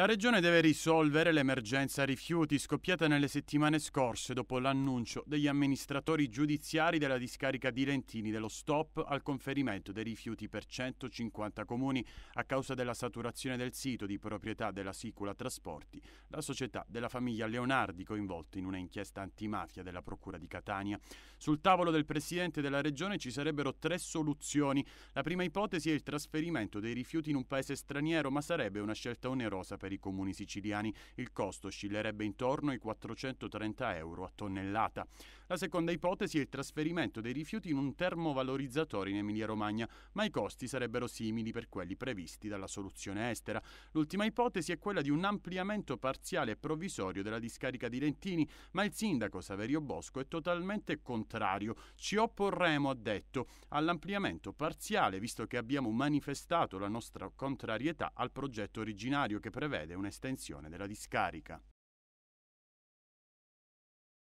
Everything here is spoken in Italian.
La regione deve risolvere l'emergenza rifiuti scoppiata nelle settimane scorse dopo l'annuncio degli amministratori giudiziari della discarica di Lentini dello stop al conferimento dei rifiuti per 150 comuni a causa della saturazione del sito di proprietà della Sicula Trasporti, la società della famiglia Leonardi coinvolta in una inchiesta antimafia della Procura di Catania. Sul tavolo del Presidente della Regione ci sarebbero tre soluzioni. La prima ipotesi è il trasferimento dei rifiuti in un paese straniero, ma sarebbe una scelta onerosa per per i comuni siciliani. Il costo oscillerebbe intorno ai 430 euro a tonnellata. La seconda ipotesi è il trasferimento dei rifiuti in un termovalorizzatore in Emilia-Romagna, ma i costi sarebbero simili per quelli previsti dalla soluzione estera. L'ultima ipotesi è quella di un ampliamento parziale e provvisorio della discarica di Lentini, ma il sindaco Saverio Bosco è totalmente contrario. Ci opporremo, ha detto, all'ampliamento parziale, visto che abbiamo manifestato la nostra contrarietà al progetto originario che prevede prevede un'estensione della discarica.